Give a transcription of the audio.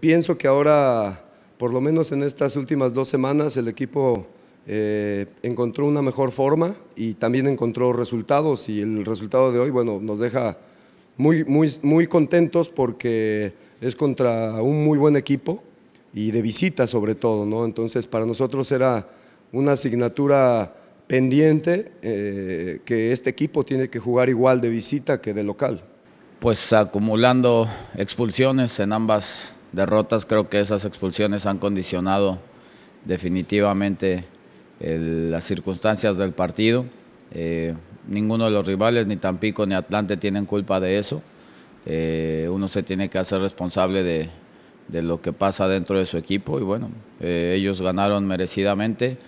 Pienso que ahora, por lo menos en estas últimas dos semanas, el equipo eh, encontró una mejor forma y también encontró resultados y el resultado de hoy, bueno, nos deja muy, muy, muy contentos porque es contra un muy buen equipo y de visita sobre todo, ¿no? Entonces para nosotros era una asignatura pendiente eh, que este equipo tiene que jugar igual de visita que de local. Pues acumulando expulsiones en ambas derrotas, creo que esas expulsiones han condicionado definitivamente eh, las circunstancias del partido. Eh, ninguno de los rivales, ni Tampico ni Atlante, tienen culpa de eso. Eh, uno se tiene que hacer responsable de, lo que pasa dentro de su equipo y bueno, ellos ganaron merecidamente.